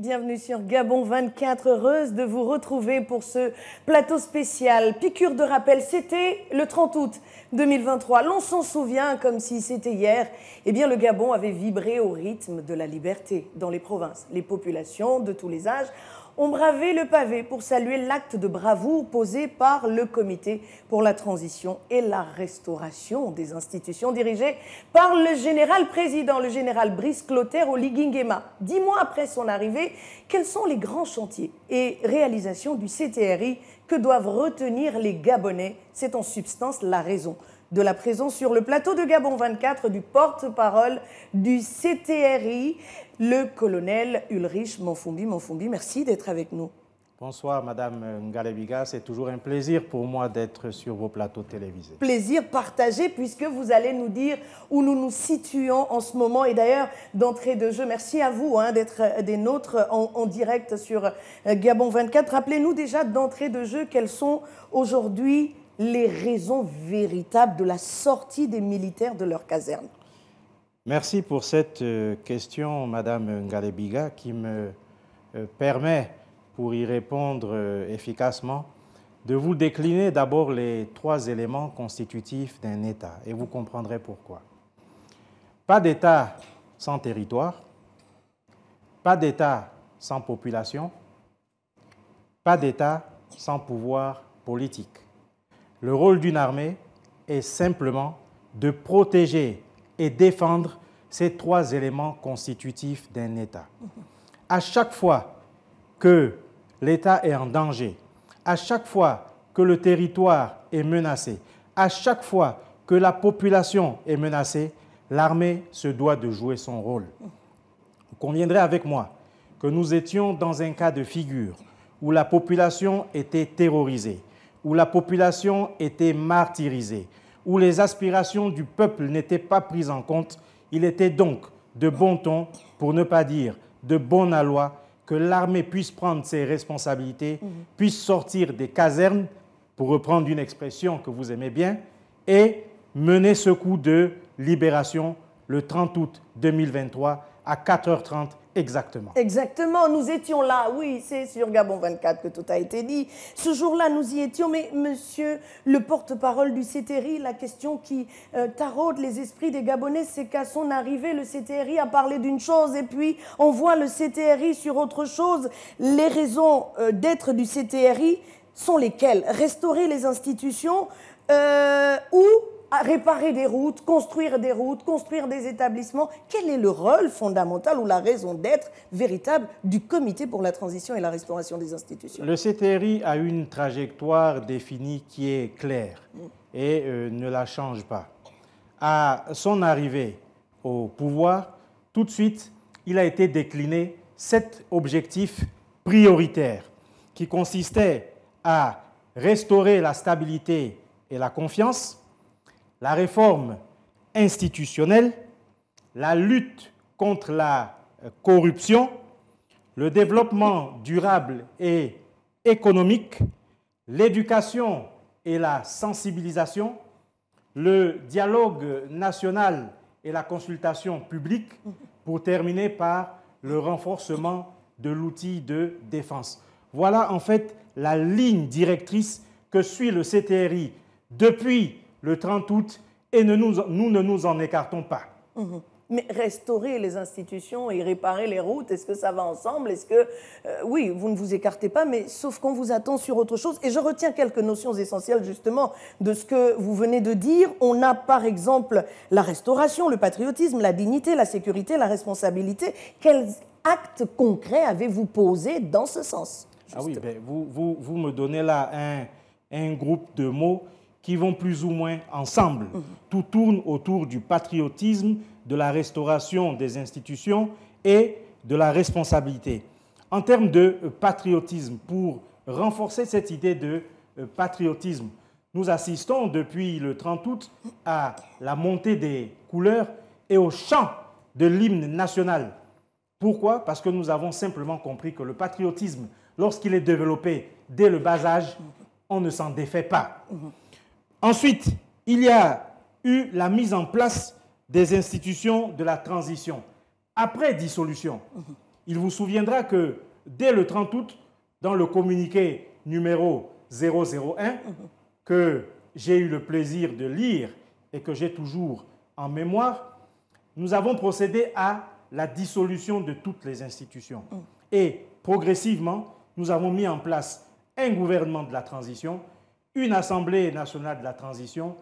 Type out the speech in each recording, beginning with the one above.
Bienvenue sur Gabon 24, heureuse de vous retrouver pour ce plateau spécial. Piqûre de rappel, c'était le 30 août 2023. L'on s'en souvient comme si c'était hier. Eh bien, le Gabon avait vibré au rythme de la liberté dans les provinces. Les populations de tous les âges ont bravé le pavé pour saluer l'acte de bravoure posé par le Comité pour la transition et la restauration des institutions dirigées par le général président, le général Brice Clotaire au Liguingema. Dix mois après son arrivée, quels sont les grands chantiers et réalisations du CTRI que doivent retenir les Gabonais C'est en substance la raison de la présence sur le plateau de Gabon 24 du porte-parole du CTRI, le colonel Ulrich Monfumbi. Manfumbi, merci d'être avec nous. Bonsoir Madame Ngalebiga, c'est toujours un plaisir pour moi d'être sur vos plateaux télévisés. Plaisir partagé puisque vous allez nous dire où nous nous situons en ce moment et d'ailleurs d'entrée de jeu, merci à vous hein, d'être des nôtres en, direct sur euh, Gabon 24. Rappelez-nous déjà d'entrée de jeu quels sont aujourd'hui les raisons véritables de la sortie des militaires de leur caserne Merci pour cette euh, question, Madame Ngalebiga, qui me euh, permet, pour y répondre euh, efficacement, de vous décliner d'abord les trois éléments constitutifs d'un État, et vous comprendrez pourquoi. Pas d'État sans territoire, pas d'État sans population, pas d'État sans pouvoir politique. Le rôle d'une armée est simplement de protéger et défendre ces trois éléments constitutifs d'un État. À chaque fois que l'État est en danger, à chaque fois que le territoire est menacé, à chaque fois que la population est menacée, l'armée se doit de jouer son rôle. Vous conviendrez avec moi que nous étions dans un cas de figure où la population était terrorisée, où la population était martyrisée, où les aspirations du peuple n'étaient pas prises en compte, il était donc de bon ton, pour ne pas dire de bon aloi, que l'armée puisse prendre ses responsabilités, mhm. puisse sortir des casernes, pour reprendre une expression que vous aimez bien, et mener ce coup de libération le 30 août 2023 à 4h30 Exactement. Exactement, nous étions là, oui, c'est sur Gabon 24 que tout a été dit. Ce jour-là, nous y étions, mais monsieur le porte-parole du CTRI, la question qui euh, taraude les esprits des Gabonais, c'est qu'à son arrivée, le CTRI a parlé d'une chose et puis on voit le CTRI sur autre chose. Les raisons euh, d'être du CTRI sont lesquelles Restaurer les institutions euh, ou réparer des routes, construire des routes, construire des établissements. Quel est le rôle fondamental ou la raison d'être véritable du Comité pour la transition et la restauration des institutions Le CTRI a une trajectoire définie qui est claire et euh, ne la change pas. À son arrivée au pouvoir, tout de suite, il a été décliné cet objectif prioritaire qui consistait à restaurer la stabilité et la confiance, la réforme institutionnelle, la lutte contre la euh, corruption, le développement durable et économique, l'éducation et la sensibilisation, le dialogue national et la consultation publique, pour terminer par le renforcement de l'outil de défense. Voilà en fait la ligne directrice que suit le CTRI depuis le 30 août et nous, ne nous en écartons pas. Mhm. Mais restaurer les institutions et réparer les routes, est-ce que ça va ensemble Est-ce que, euh, oui, vous ne vous écartez pas, mais sauf qu'on vous attend sur autre chose. Et je retiens quelques notions essentielles justement de ce que vous venez de dire. On a par exemple la restauration, le patriotisme, la dignité, la sécurité, la responsabilité. Quels actes concrets avez-vous posés dans ce sens Ah oui, ben, vous, me donnez là un, un groupe de mots qui vont plus ou moins ensemble. Mhm. Tout tourne autour du patriotisme, de la restauration des institutions et de la responsabilité. En termes de euh, patriotisme, pour renforcer cette idée de euh, patriotisme, nous assistons depuis le 30 août à la montée des couleurs et au chant de l'hymne national. Pourquoi Parce que nous avons simplement compris que le patriotisme, lorsqu'il est développé dès le bas âge, on ne s'en défait pas. Mhm. Ensuite, il y a eu la mise en place des institutions de la transition. Après dissolution, il vous souviendra que dès le 30 août, dans le communiqué numéro 001, que j'ai eu le plaisir de lire et que j'ai toujours en mémoire, nous avons procédé à la dissolution de toutes les institutions. Et progressivement, nous avons mis en place un gouvernement de la transition une Assemblée nationale de la transition,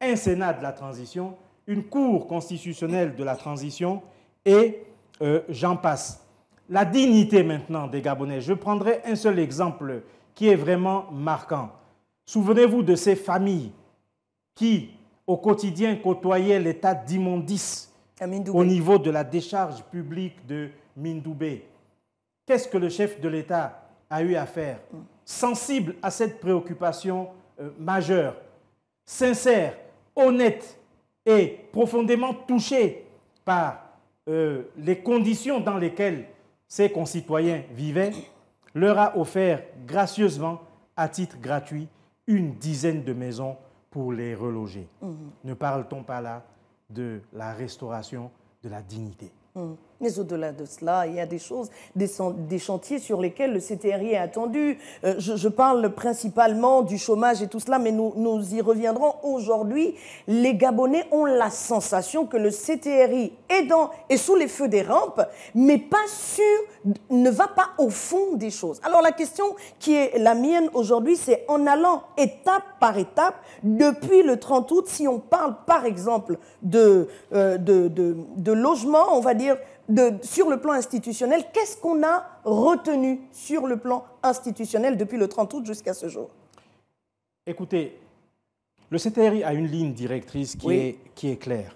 un Sénat de la transition, une Cour constitutionnelle de la transition et euh, j'en passe. La dignité maintenant des Gabonais. Je prendrai un seul exemple qui est vraiment marquant. Souvenez-vous de ces familles qui, au quotidien, côtoyaient l'état d'immondice au niveau de la décharge publique de Mindoubé. Qu'est-ce que le chef de l'État a eu à faire mm sensible à cette préoccupation euh, majeure, sincère, honnête et profondément touchée par euh, les conditions dans lesquelles ses concitoyens vivaient, leur a offert gracieusement, à titre gratuit, une dizaine de maisons pour les reloger. Mhm. Ne parle-t-on pas là de la restauration de la dignité mhm. Mais au-delà de cela, il y a des choses, des, chantiers sur lesquels le CTRI est attendu. Euh, je, parle principalement du chômage et tout cela, mais nous, nous y reviendrons aujourd'hui. Les Gabonais ont la sensation que le CTRI est, dans, sous les feux des rampes, mais pas sûr. ne va pas au fond des choses. Alors la question qui est la mienne aujourd'hui, c'est en allant étape par étape, depuis le 30 août, si on parle par exemple de, euh, de logement, on va dire sur le plan institutionnel, qu'est-ce qu'on a retenu sur le plan institutionnel depuis le 30 août jusqu'à ce jour Écoutez, le CTRI a une ligne directrice qui, est, claire.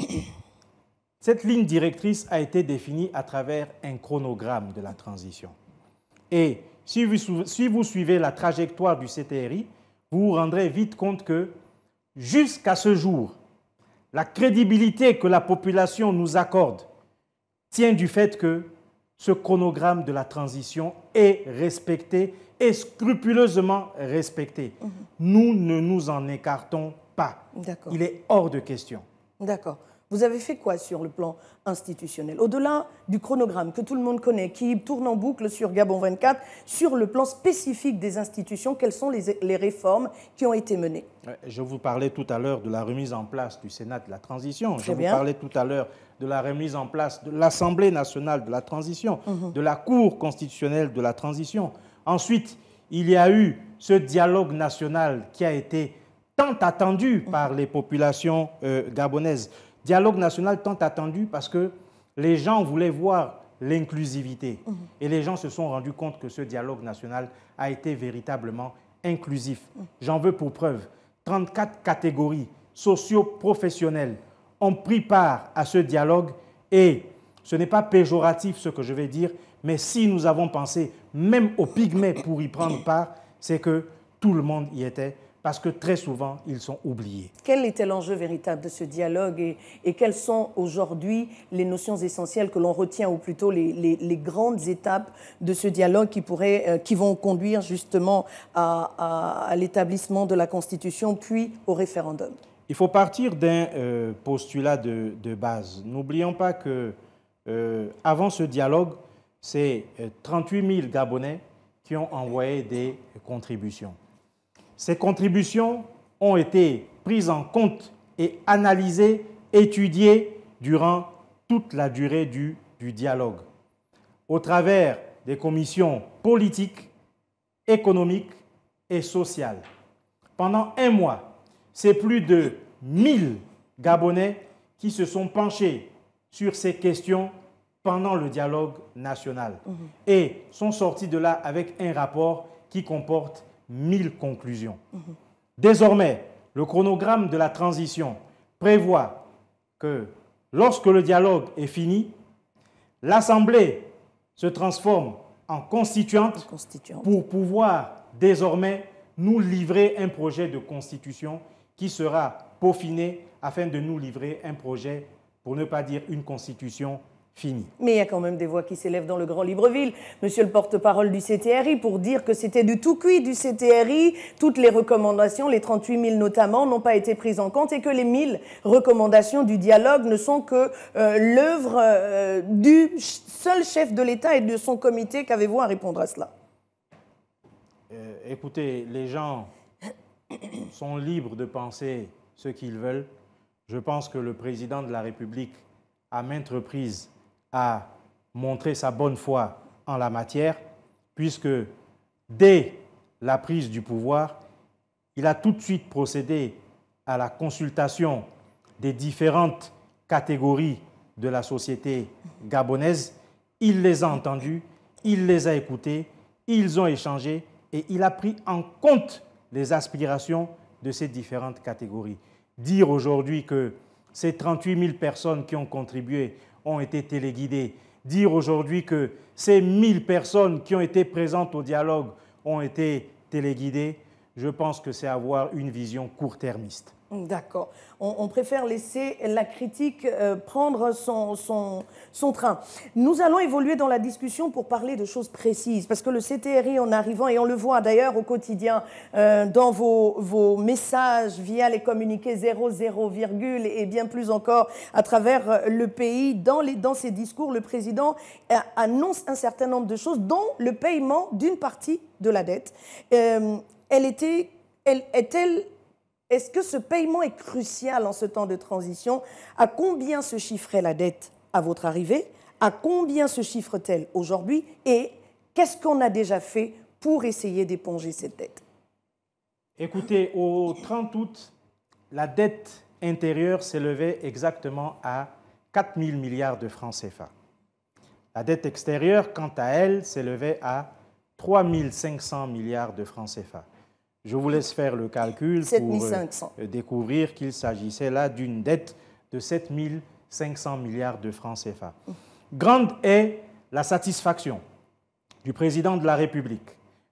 Cette ligne directrice a été définie à travers un chronogramme de la transition. Et si vous, si vous suivez la trajectoire du CTRI, vous vous rendrez vite compte que jusqu'à ce jour, la crédibilité que la population nous accorde tient du fait que ce chronogramme de la transition est respecté et scrupuleusement respecté. Mhm. Nous ne nous en écartons pas. Il est hors de question. D'accord. Vous avez fait quoi sur le plan institutionnel Au-delà du chronogramme que tout le monde connaît, qui tourne en boucle sur Gabon 24, sur le plan spécifique des institutions, quelles sont les, réformes qui ont été menées Je vous parlais tout à l'heure de la remise en place du Sénat de la transition. Je vous parlais tout à l'heure de la remise en place de l'Assemblée nationale de la transition, mmh de la Cour constitutionnelle de la transition. Ensuite, il y a eu ce dialogue national qui a été tant attendu mmh par les populations euh, gabonaises. Dialogue national tant attendu parce que les gens voulaient voir l'inclusivité. Mhm. Et les gens se sont rendus compte que ce dialogue national a été véritablement inclusif. Mhm. J'en veux pour preuve. 34 catégories socio-professionnelles ont pris part à ce dialogue et ce n'est pas péjoratif ce que je vais dire, mais si nous avons pensé même aux pygmées pour y prendre part, c'est que tout le monde y était parce que très souvent, ils sont oubliés. Quel était l'enjeu véritable de ce dialogue et, quelles sont aujourd'hui les notions essentielles que l'on retient, ou plutôt les, grandes étapes de ce dialogue qui, euh, qui vont conduire justement à, l'établissement de la Constitution, puis au référendum Il faut partir d'un euh, postulat de, base. N'oublions pas que euh, avant ce dialogue, c'est 38 000 Gabonais qui ont envoyé des contributions. Ces contributions ont été prises en compte et analysées, étudiées durant toute la durée du, dialogue, au travers des commissions politiques, économiques et sociales. Pendant un mois, c'est plus de 1000 Gabonais qui se sont penchés sur ces questions pendant le dialogue national mmh. et sont sortis de là avec un rapport qui comporte mille conclusions. Désormais, le chronogramme de la transition prévoit que lorsque le dialogue est fini, l'Assemblée se transforme en constituante, pour pouvoir désormais nous livrer un projet de constitution qui sera peaufiné afin de nous livrer un projet, pour ne pas dire une constitution Fini. Mais il y a quand même des voix qui s'élèvent dans le Grand Libreville, monsieur le porte-parole du CTRI, pour dire que c'était du tout cuit du CTRI. Toutes les recommandations, les 38 000 notamment, n'ont pas été prises en compte et que les 1000 recommandations du dialogue ne sont que euh, l'œuvre euh, du seul chef de l'État et de son comité. Qu'avez-vous à répondre à cela euh, Écoutez, les gens sont libres de penser ce qu'ils veulent. Je pense que le président de la République, à maintes reprises, à montrer sa bonne foi en la matière, puisque dès la prise du pouvoir, il a tout de suite procédé à la consultation des différentes catégories de la société gabonaise. Il les a entendues, il les a écoutées, ils ont échangé et il a pris en compte les aspirations de ces différentes catégories. Dire aujourd'hui que ces 38 000 personnes qui ont contribué ont été téléguidés. Dire aujourd'hui que ces 1000 personnes qui ont été présentes au dialogue ont été téléguidées, je pense que c'est avoir une vision court-termiste. D'accord. On, préfère laisser la critique euh, prendre son, son, son, train. Nous allons évoluer dans la discussion pour parler de choses précises, parce que le CTRI en arrivant, et on le voit d'ailleurs au quotidien euh, dans vos, vos, messages via les communiqués 00, et bien plus encore à travers euh, le pays, dans, les, dans ses discours, le président annonce un certain nombre de choses, dont le paiement d'une partie de la dette était, est est-ce que ce paiement est crucial en ce temps de transition À combien se chiffrait la dette à votre arrivée À combien se chiffre-t-elle aujourd'hui Et qu'est-ce qu'on a déjà fait pour essayer d'éponger cette dette Écoutez, au 30 août, la dette intérieure s'élevait exactement à 4 000 milliards de francs CFA. La dette extérieure, quant à elle, s'élevait à 3 500 milliards de francs CFA. Je vous laisse faire le calcul pour euh, découvrir qu'il s'agissait là d'une dette de 7 500 milliards de francs CFA. Grande est la satisfaction du président de la République.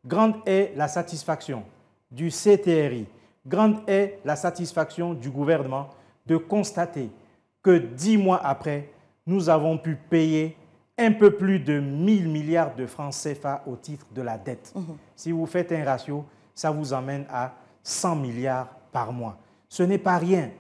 Grande est la satisfaction du CTRI. Grande est la satisfaction du gouvernement de constater que dix mois après, nous avons pu payer un peu plus de 1000 milliards de francs CFA au titre de la dette. Mhm. Si vous faites un ratio, ça vous amène à 100 milliards par mois. Ce n'est pas rien.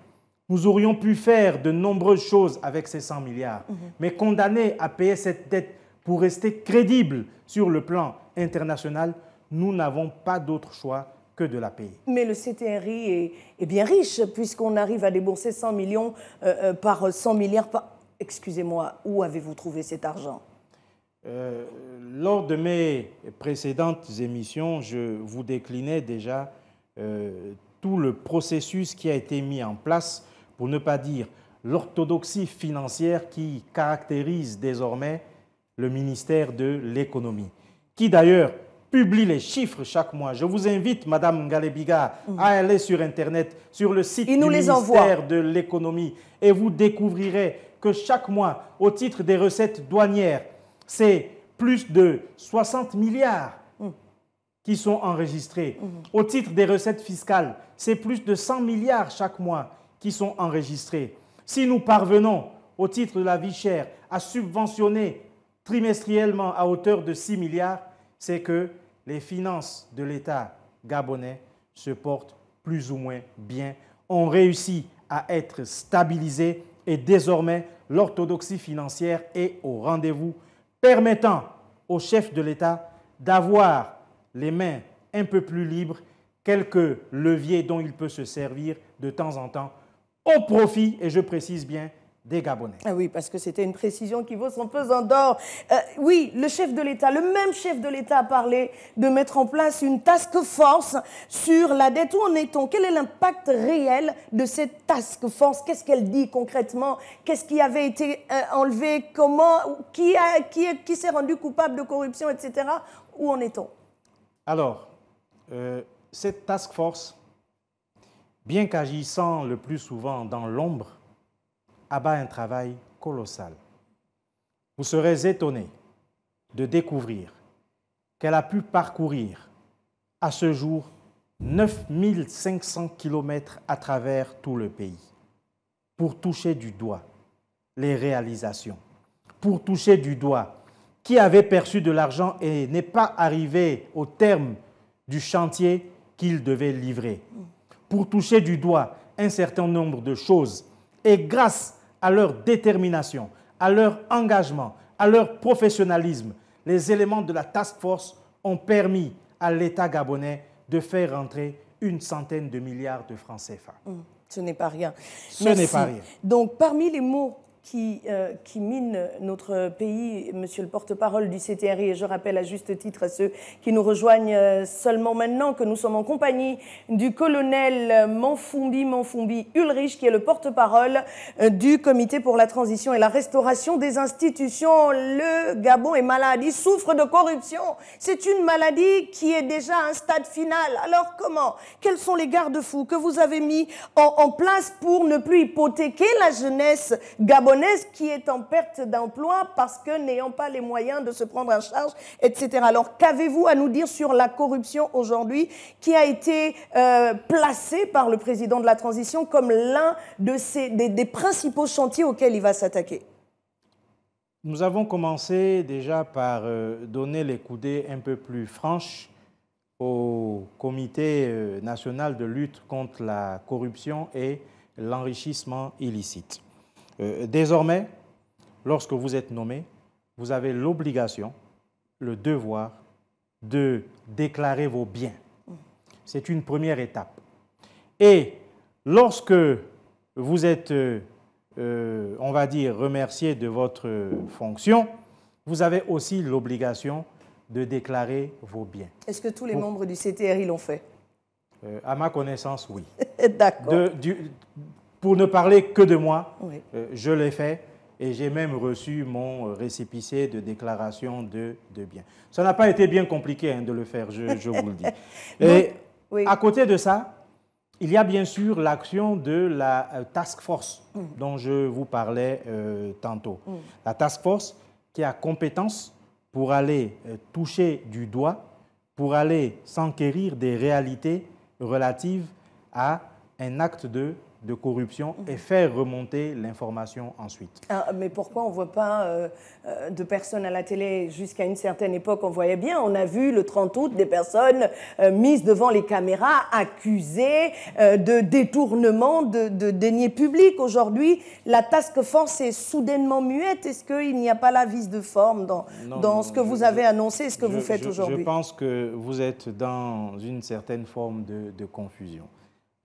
Nous aurions pu faire de nombreuses choses avec ces 100 milliards, mhm. mais condamnés à payer cette dette pour rester crédibles sur le plan international, nous n'avons pas d'autre choix que de la payer. Mais le CTRI est, bien riche, puisqu'on arrive à débourser 100 millions euh, euh, par 100 milliards par... Excusez-moi, où avez-vous trouvé cet argent euh, lors de mes précédentes émissions, je vous déclinais déjà euh, tout le processus qui a été mis en place, pour ne pas dire l'orthodoxie financière qui caractérise désormais le ministère de l'économie, qui d'ailleurs publie les chiffres chaque mois. Je vous invite, Madame Galebiga, mm. à aller sur Internet, sur le site du ministère de l'économie, et vous découvrirez que chaque mois, au titre des recettes douanières, c'est plus de 60 milliards mmh. qui sont enregistrés. Mmh. Au titre des recettes fiscales, c'est plus de 100 milliards chaque mois qui sont enregistrés. Si nous parvenons, au titre de la vie chère, à subventionner trimestriellement à hauteur de 6 milliards, c'est que les finances de l'État gabonais se portent plus ou moins bien, ont réussi à être stabilisées et désormais l'orthodoxie financière est au rendez-vous permettant au chef de l'État d'avoir les mains un peu plus libres, quelques leviers dont il peut se servir de temps en temps au profit, et je précise bien, des Gabonais. Ah oui, parce que c'était une précision qui vaut son pesant d'or. Euh, oui, le chef de l'État, le même chef de l'État a parlé de mettre en place une task force sur la dette. Où en est-on Quel est l'impact réel de cette task force Qu'est-ce qu'elle dit concrètement Qu'est-ce qui avait été euh, enlevé Comment Qui, qui, qui s'est rendu coupable de corruption, etc. Où en est-on Alors, euh, cette task force, bien qu'agissant le plus souvent dans l'ombre, abat un travail colossal. Vous serez étonné de découvrir qu'elle a pu parcourir à ce jour 9500 kilomètres à travers tout le pays pour toucher du doigt les réalisations, pour toucher du doigt qui avait perçu de l'argent et n'est pas arrivé au terme du chantier qu'il devait livrer, pour toucher du doigt un certain nombre de choses. Et grâce à à leur détermination, à leur engagement, à leur professionnalisme, les éléments de la task force ont permis à l'État gabonais de faire entrer une centaine de milliards de francs CFA. Hum, ce n'est pas rien. Ce n'est pas rien. Donc, parmi les mots qui, euh, qui mine notre pays, monsieur le porte-parole du CTRI, et je rappelle à juste titre à ceux qui nous rejoignent euh, seulement maintenant que nous sommes en compagnie du colonel Manfumbi Manfumbi Ulrich, qui est le porte-parole euh, du Comité pour la transition et la restauration des institutions. Le Gabon est malade, il souffre de corruption. C'est une maladie qui est déjà à un stade final. Alors comment Quels sont les garde-fous que vous avez mis en, place pour ne plus hypothéquer la jeunesse Gabon qui est en perte d'emploi parce que n'ayant pas les moyens de se prendre en charge, etc. Alors qu'avez-vous à nous dire sur la corruption aujourd'hui qui a été euh, placée par le président de la transition comme l'un de des principaux chantiers auxquels il va s'attaquer nous avons commencé déjà par euh, donner les coudées un peu plus franches au Comité euh, national de lutte contre la corruption et l'enrichissement illicite. Euh, désormais, lorsque vous êtes nommé, vous avez l'obligation, le devoir de déclarer vos biens. C'est une première étape. Et lorsque vous êtes, euh, euh, on va dire, remercié de votre fonction, vous avez aussi l'obligation de déclarer vos biens. Est-ce que tous les membres du CTRI l'ont fait À ma connaissance, oui. D'accord pour ne parler que de moi, euh, je l'ai fait et j'ai même reçu mon euh, récépissé de déclaration de, de biens. Ça n'a pas été bien compliqué hein, de le faire, je, vous le dis. Et à côté de ça, il y a bien sûr l'action de la euh, task force mm. dont je vous parlais tantôt. Mm. La task force qui a compétence pour aller toucher du doigt, pour aller s'enquérir des réalités relatives à un acte de de corruption et faire remonter l'information ensuite. Ah, mais pourquoi on ne voit pas euh, euh, de personnes à la télé Jusqu'à une certaine époque, on voyait bien, on a vu le 30 août des personnes euh, mises devant les caméras, accusées de détournement de, de deniers publics. Aujourd'hui, la task force est soudainement muette. Est-ce qu'il n'y a pas la vis de forme dans, dans ce que vous avez annoncé et ce que vous faites aujourd'hui Je pense que vous êtes dans une certaine forme de confusion.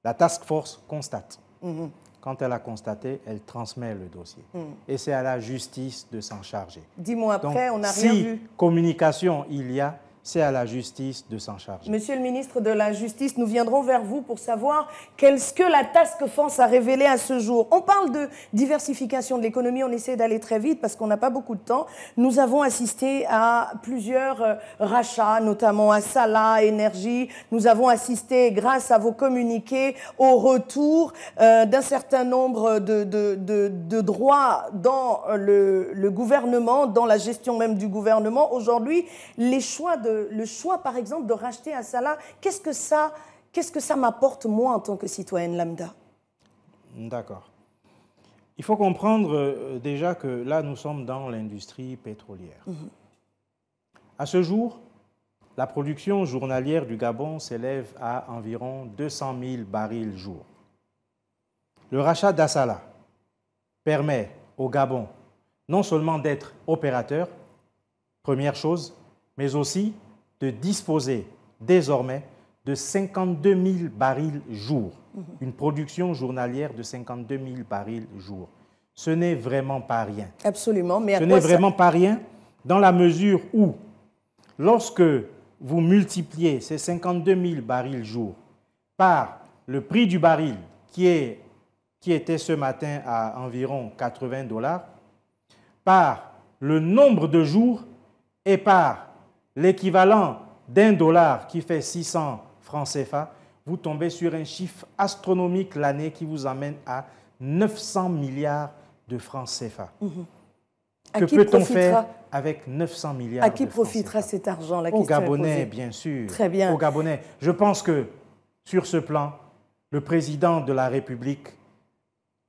La task force constate Mhm. Quand elle a constaté, elle transmet le dossier. Mhm. Et c'est à la justice de s'en charger. Dis-moi après, on n'a si rien communication il y a, c'est à la justice de s'en charger. Monsieur le ministre de la Justice, nous viendrons vers vous pour savoir qu'est-ce que la task force a révélé à ce jour. On parle de diversification de l'économie, on essaie d'aller très vite parce qu'on n'a pas beaucoup de temps. Nous avons assisté à plusieurs euh, rachats, notamment à Salah, Énergie. Nous avons assisté, grâce à vos communiqués, au retour euh, d'un certain nombre de, de, droits dans le, le gouvernement, dans la gestion même du gouvernement. Aujourd'hui, les choix de le, choix, par exemple, de racheter Assala, qu'est-ce que ça, qu'est-ce que ça m'apporte, moi, en tant que citoyenne lambda D'accord. Il faut comprendre euh, déjà que là, nous sommes dans l'industrie pétrolière. Mhm. À ce jour, la production journalière du Gabon s'élève à environ 200 000 barils jour. Le rachat d'Assala permet au Gabon non seulement d'être opérateur, première chose, mais aussi de disposer désormais de 52 000 barils jour, mhm. une production journalière de 52 000 barils jour. Ce n'est vraiment pas rien. Absolument, mais ce n'est vraiment pas rien dans la mesure où, lorsque vous multipliez ces 52 000 barils jour par le prix du baril qui, est, qui était ce matin à environ 80 dollars, par le nombre de jours et par l'équivalent d'un dollar qui fait 600 francs CFA, vous tombez sur un chiffre astronomique l'année qui vous amène à 900 milliards de francs CFA. Mhm. que peut-on faire avec 900 milliards À qui profitera cet argent la Aux Gabonais, bien sûr. Très bien. Au Gabonais. Je pense que sur ce plan, le président de la République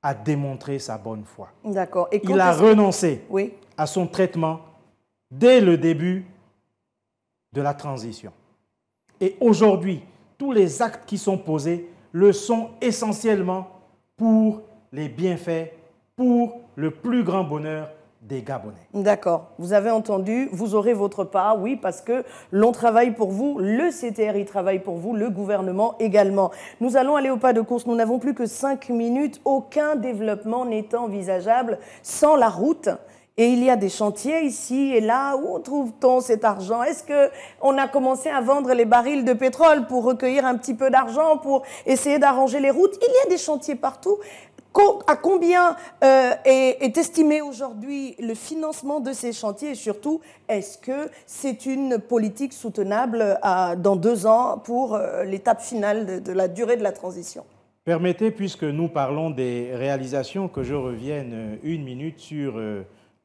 a démontré sa bonne foi. D'accord. Il a renoncé à son traitement dès le début de la transition. Et aujourd'hui, tous les actes qui sont posés le sont essentiellement pour les bienfaits, pour le plus grand bonheur des Gabonais. D'accord. Vous avez entendu, vous aurez votre part, oui, parce que l'on travaille pour vous, le CTRI travaille pour vous, le gouvernement également. Nous allons aller au pas de course. Nous n'avons plus que cinq minutes. Aucun développement n'est envisageable sans la route, et il y a des chantiers ici et là. Où trouve-t-on cet argent Est-ce que on a commencé à vendre les barils de pétrole pour recueillir un petit peu d'argent pour essayer d'arranger les routes Il y a des chantiers partout. À combien euh, est, estimé aujourd'hui le financement de ces chantiers et surtout, est-ce que c'est une politique soutenable à, dans deux ans pour euh, l'étape finale de, la durée de la transition Permettez, puisque nous parlons des réalisations, que je revienne euh, une minute sur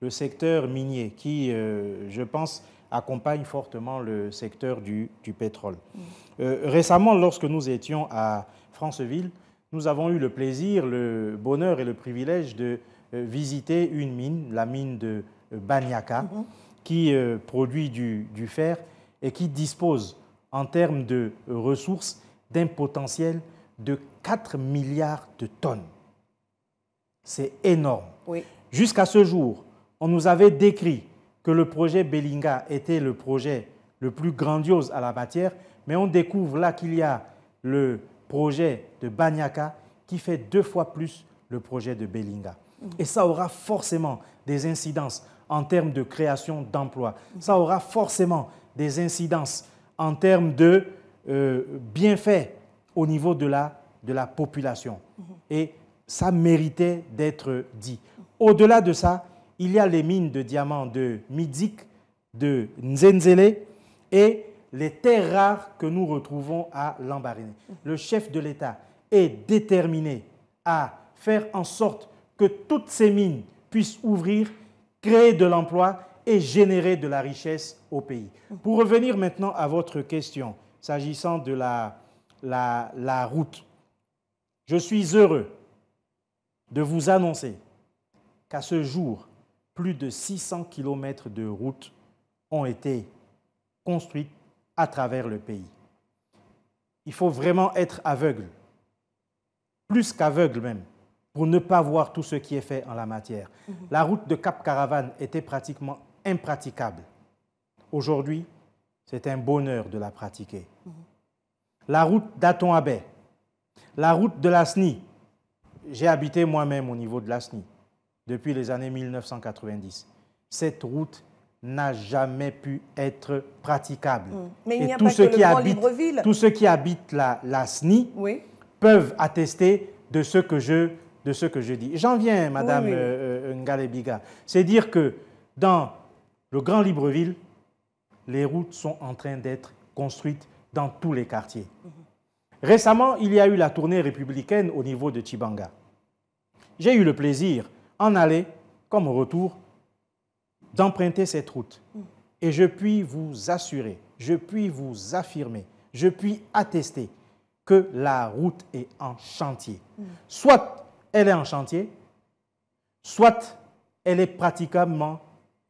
le secteur minier qui, euh, je pense, accompagne fortement le secteur du, pétrole. Mm. Euh, récemment, lorsque nous étions à Franceville, nous avons eu le plaisir, le bonheur et le privilège de euh, visiter une mine, la mine de Banyaka, mm-hmm. qui produit du, fer et qui dispose, en termes de ressources, d'un potentiel de 4 milliards de tonnes. C'est énorme. Jusqu'à ce jour, on nous avait décrit que le projet Bellinga était le projet le plus grandiose à la matière, mais on découvre là qu'il y a le projet de Banyaka qui fait deux fois plus le projet de Bellinga. Mm. Et ça aura forcément des incidences en termes de création d'emplois. Ça aura forcément des incidences en termes de euh, bienfaits au niveau de la, de la population. Mm-hmm. Et ça méritait d'être dit. Au-delà de ça, il y a les mines de diamants de Midzik, de Nzenzele et les terres rares que nous retrouvons à Lambariné. Le chef de l'État est déterminé à faire en sorte que toutes ces mines puissent ouvrir, créer de l'emploi et générer de la richesse au pays. Pour revenir maintenant à votre question, s'agissant de la route, je suis heureux de vous annoncer qu'à ce jour, plus de 600 km de routes ont été construites à travers le pays. Il faut vraiment être aveugle, plus qu'aveugle même, pour ne pas voir tout ce qui est fait en la matière. Mhm. La route de Cap Caravane était pratiquement impraticable. Aujourd'hui, c'est un bonheur de la pratiquer. Mhm. La route d'Aton-Abbé, la route de la SNI, j'ai habité moi-même au niveau de la depuis les années 1990. Cette route n'a jamais pu être praticable. Mm. Mais il n'y a pas ceux qui le habitent, Libreville. Tous ceux qui habitent la, SNI peuvent attester de ce que je, de ce que je dis. J'en viens, Madame euh, euh, Ngalebiga. C'est dire que dans le Grand Libreville, les routes sont en train d'être construites dans tous les quartiers. Mm-hmm. Récemment, il y a eu la tournée républicaine au niveau de Chibanga. J'ai eu le plaisir en aller comme retour, d'emprunter cette route. Et je puis vous assurer, je puis vous affirmer, je puis attester que la route est en chantier. Soit elle est en chantier, soit elle est pratiquement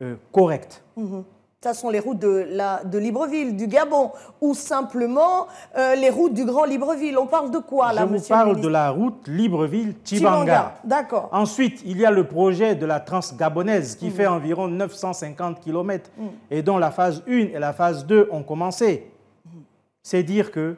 euh, correcte. Mm-hmm. Ça sont les routes de, la, de Libreville, du Gabon, ou simplement euh, les routes du Grand Libreville. On parle de quoi là, Je vous parle de la route Libreville-Tibanga. D'accord. Ensuite, il y a le projet de la Transgabonaise qui mm. fait environ 950 km mm. et dont la phase 1 et la phase 2 ont commencé. Mm. C'est dire que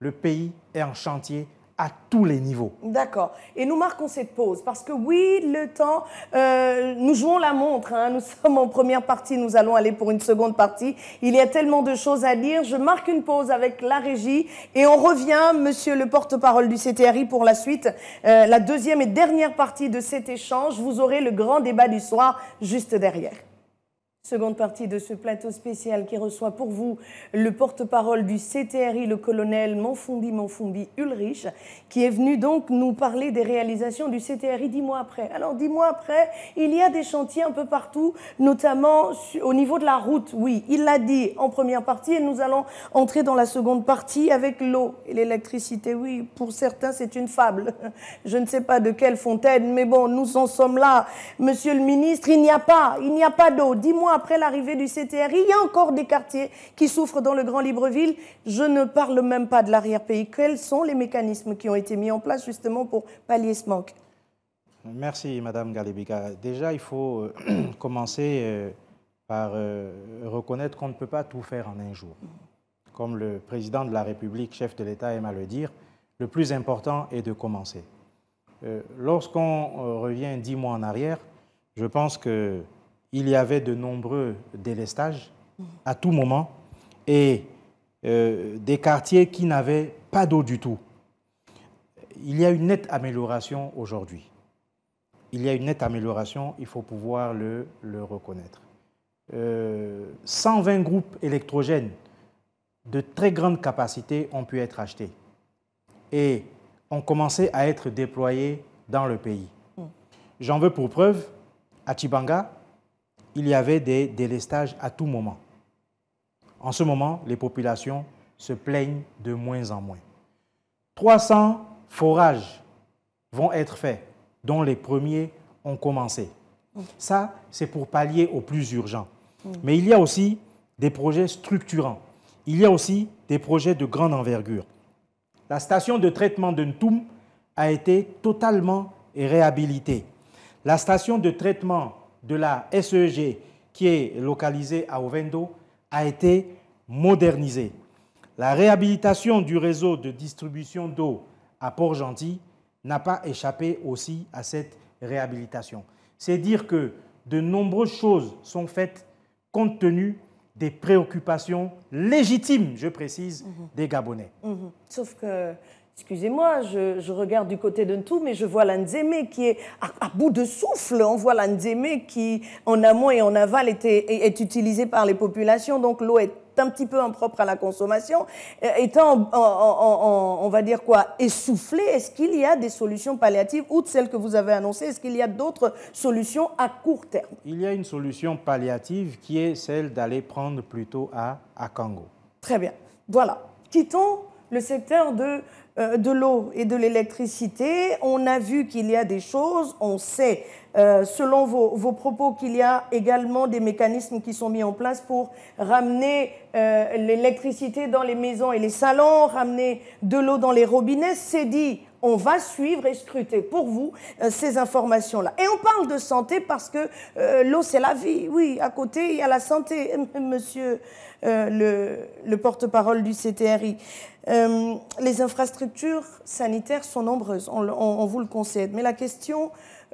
le pays est en chantier à tous les niveaux. D'accord. Et nous marquons cette pause parce que oui, le temps, euh, nous jouons la montre. Hein. Nous sommes en première partie, nous allons aller pour une seconde partie. Il y a tellement de choses à dire. Je marque une pause avec la régie et on revient, monsieur le porte-parole du CTRI, pour la suite, euh, la deuxième et dernière partie de cet échange. Vous aurez le grand débat du soir juste derrière. Seconde partie de ce plateau spécial qui reçoit pour vous le porte-parole du CTRI, le colonel Monfondi, Monfombi Ulrich, qui est venu donc nous parler des réalisations du CTRI dix mois après. Alors dix mois après, il y a des chantiers un peu partout, notamment au niveau de la route. Oui, il l'a dit en première partie et nous allons entrer dans la seconde partie avec l'eau et l'électricité. Oui, pour certains, c'est une fable. Je ne sais pas de quelle fontaine, mais bon, nous en sommes là. Monsieur le ministre, il n'y a pas, il n'y a pas d'eau. Dis-moi après l'arrivée du CTRI, il y a encore des quartiers qui souffrent dans le Grand Libreville. Je ne parle même pas de l'arrière-pays. Quels sont les mécanismes qui ont été mis en place justement pour pallier ce manque Merci, Madame Galibika. Déjà, il faut euh, commencer euh, par euh, reconnaître qu'on ne peut pas tout faire en un jour. Comme le président de la République, chef de l'État aime à le dire, le plus important est de commencer. Lorsqu'on revient dix mois en arrière, je pense que il y avait de nombreux délestages mhm. à tout moment et euh, des quartiers qui n'avaient pas d'eau du tout. Il y a une nette amélioration aujourd'hui. Il y a une nette amélioration, il faut pouvoir le, reconnaître. 120 euh, groupes électrogènes de très grande capacité ont pu être achetés et ont commencé à être déployés dans le pays. Mm. J'en veux pour preuve, à Chibanga, il y avait des délestages à tout moment. En ce moment, les populations se plaignent de moins en moins. 300 forages vont être faits, dont les premiers ont commencé. Ça, c'est pour pallier aux plus urgents. Mais il y a aussi des projets structurants. Il y a aussi des projets de grande envergure. La station de traitement de Ntoum a été totalement réhabilitée. La station de traitement de la SEG qui est localisée à Ovendo a été modernisée. La réhabilitation du réseau de distribution d'eau à Port-Gentil n'a pas échappé aussi à cette réhabilitation. C'est dire que de nombreuses choses sont faites compte tenu des préoccupations légitimes, je précise, mhm. des Gabonais. Mhm. Sauf que Excusez-moi, je, regarde du côté de tout, mais je vois l'anzémé qui est à, bout de souffle. On voit l'anzémé qui, en amont et en aval, était, est, utilisé par les populations. Donc l'eau est un petit peu impropre à la consommation, euh, étant, on va dire quoi, essoufflée, est-ce qu'il y a des solutions palliatives, outre celles que vous avez annoncées, est-ce qu'il y a d'autres solutions à court terme Il y a une solution palliative qui est celle d'aller prendre plutôt à Kango. Très bien. Voilà. Quittons le secteur de euh, de l'eau et de l'électricité. On a vu qu'il y a des choses, on sait, euh, selon vos, vos propos, qu'il y a également des mécanismes qui sont mis en place pour ramener euh, l'électricité dans les maisons et les salons, ramener de l'eau dans les robinets. C'est dit on va suivre et scruter pour vous euh, ces informations-là. Et on parle de santé parce que euh, l'eau, c'est la vie. Oui, à côté, il y a la santé, monsieur euh, le, porte-parole du CTRI. les infrastructures sanitaires sont nombreuses, on, on vous le concède. Mais la question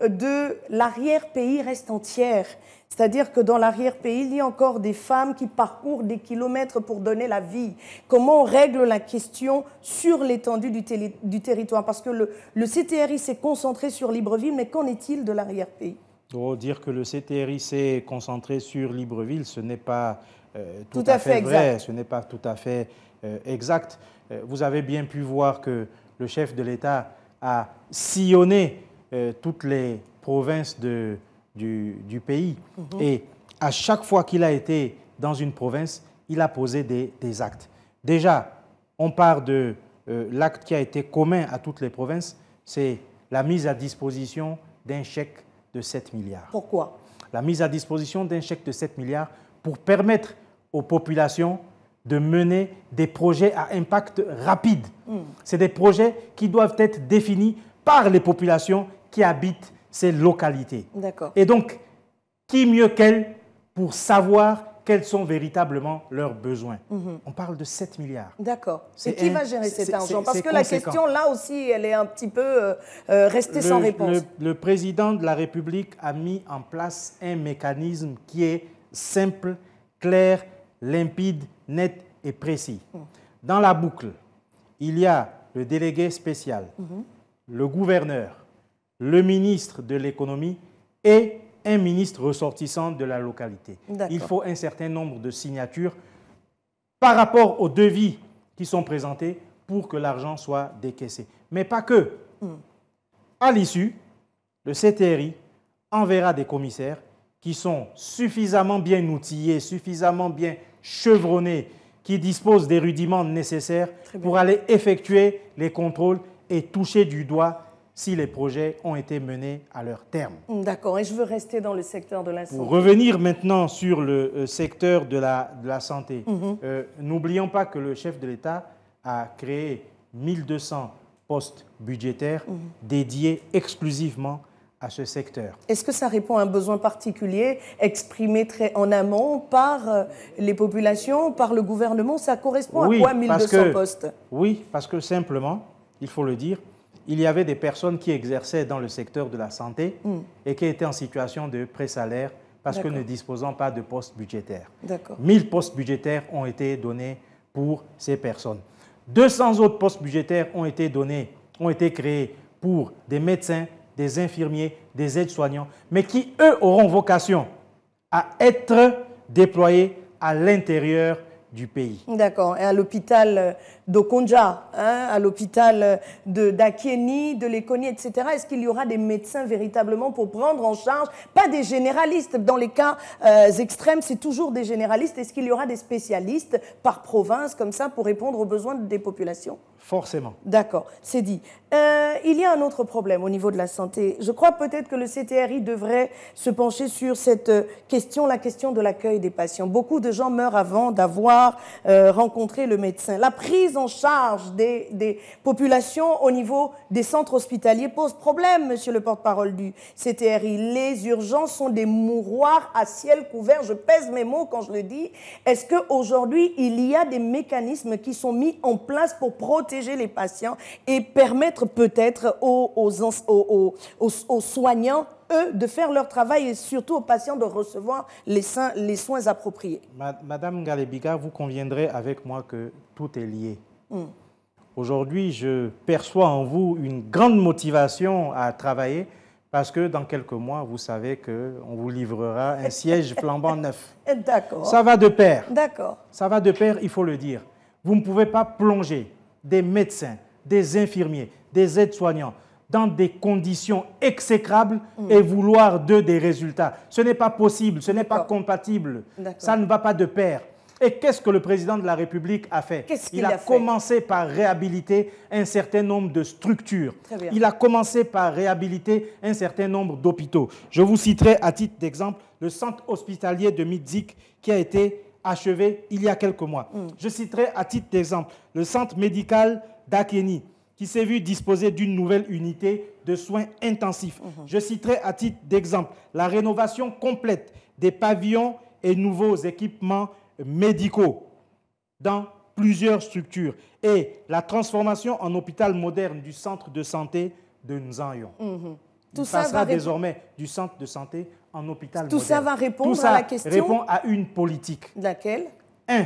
de l'arrière-pays reste entière. C'est-à-dire que dans l'arrière-pays, il y a encore des femmes qui parcourent des kilomètres pour donner la vie. Comment on règle la question sur l'étendue du, territoire Parce que le, CTRI s'est concentré sur Libreville, mais qu'en est-il de l'arrière-pays oh, Dire que le CTRI s'est concentré sur Libreville, ce n'est pas euh, tout, à, fait, vrai, ce n'est pas tout à fait euh, exact. Euh, vous avez bien pu voir que le chef de l'État a sillonné euh, toutes les provinces de, du, du, pays. Mhm. Et à chaque fois qu'il a été dans une province, il a posé des, des actes. Déjà, on part de euh, l'acte qui a été commun à toutes les provinces, c'est la mise à disposition d'un chèque de 7 milliards. Pourquoi La mise à disposition d'un chèque de 7 milliards pour permettre aux populations de mener des projets à impact rapide. Hmm. C'est des projets qui doivent être définis par les populations qui habitent ces localités. Et donc, qui mieux qu'elle pour savoir quels sont véritablement leurs besoins. Mhm. On parle de 7 milliards. D'accord. Et qui va gérer cet argent Parce que la question, là aussi, elle est un petit peu euh, euh, restée sans réponse. Le, président de la République a mis en place un mécanisme qui est simple, clair, limpide, net et précis. Mhm. Dans la boucle, il y a le délégué spécial, mhm. le gouverneur, le ministre de l'économie et un ministre ressortissant de la localité. Il faut un certain nombre de signatures par rapport aux devis qui sont présentés pour que l'argent soit décaissé. Mais pas que. Hmm. À l'issue, le CTRI enverra des commissaires qui sont suffisamment bien outillés, suffisamment bien chevronnés, qui disposent des rudiments nécessaires pour aller effectuer les contrôles et toucher du doigt si les projets ont été menés à leur terme. D'accord, et je veux rester dans le secteur de la santé. Pour revenir maintenant sur le euh, secteur de la, de la santé, mhm. euh, n'oublions pas que le chef de l'État a créé 1200 postes budgétaires mhm. dédiés exclusivement à ce secteur. Est-ce que ça répond à un besoin particulier exprimé très en amont par euh, les populations, par le gouvernement Ça correspond à quoi 1200 que, postes Oui, parce que simplement, il faut le dire, il y avait des personnes qui exerçaient dans le secteur de la santé mm. et qui étaient en situation de pré-salaire parce que ne disposant pas de postes budgétaires. 1000 postes budgétaires ont été donnés pour ces personnes. 200 autres postes budgétaires ont été donnés, ont été créés pour des médecins, des infirmiers, des aides-soignants, mais qui, eux, auront vocation à être déployés à l'intérieur du pays. D'accord. Et à l'hôpital euh, d'Okonja, hein, à l'hôpital euh, de d'Akieni, de Lekoni, etc. Est-ce qu'il y aura des médecins véritablement pour prendre en charge Pas des généralistes. Dans les cas euh, extrêmes, c'est toujours des généralistes. Est-ce qu'il y aura des spécialistes par province, comme ça, pour répondre aux besoins des populations Forcément. D'accord, c'est dit. Euh, il y a un autre problème au niveau de la santé. Je crois peut-être que le CTRI devrait se pencher sur cette question, la question de l'accueil des patients. Beaucoup de gens meurent avant d'avoir rencontré le médecin. La prise en charge des, populations au niveau des centres hospitaliers pose problème, monsieur le porte-parole du CTRI. Les urgences sont des mouroirs à ciel couvert. Je pèse mes mots quand je le dis. Est-ce qu'aujourd'hui, il y a des mécanismes qui sont mis en place pour protéger les patients et permettre peut-être aux, aux, soignants, eux, de faire leur travail et surtout aux patients de recevoir les, soins, les soins appropriés Madame Galebiga, vous conviendrez avec moi que tout est lié. Mm. Aujourd'hui, je perçois en vous une grande motivation à travailler parce que dans quelques mois, vous savez qu'on vous livrera un siège flambant neuf. D'accord. Ça va de pair. D'accord. Ça va de pair, il faut le dire. Vous ne pouvez pas plonger des médecins, des infirmiers, des aides-soignants dans des conditions exécrables mm. et vouloir d'eux des résultats. Ce n'est pas possible, ce n'est pas compatible. Ça ne va pas de pair. Et qu'est-ce que le président de la République a fait il, a, commencé par réhabiliter un certain nombre de structures. Il a commencé par réhabiliter un certain nombre d'hôpitaux. Je vous citerai à titre d'exemple le centre hospitalier de Midzik qui a été achevé il y a quelques mois. Hmm. Je citerai à titre d'exemple le centre médical d'Akeni qui s'est vu disposer d'une nouvelle unité de soins intensifs. Hmm. Je citerai à titre d'exemple la rénovation complète des pavillons et nouveaux équipements médicaux dans plusieurs structures et la transformation en hôpital moderne du centre de santé de Nzanyon. Mhm. Tout ça, désormais du centre de santé en hôpital Tout ça va répondre à la question répond à une politique. Laquelle Un,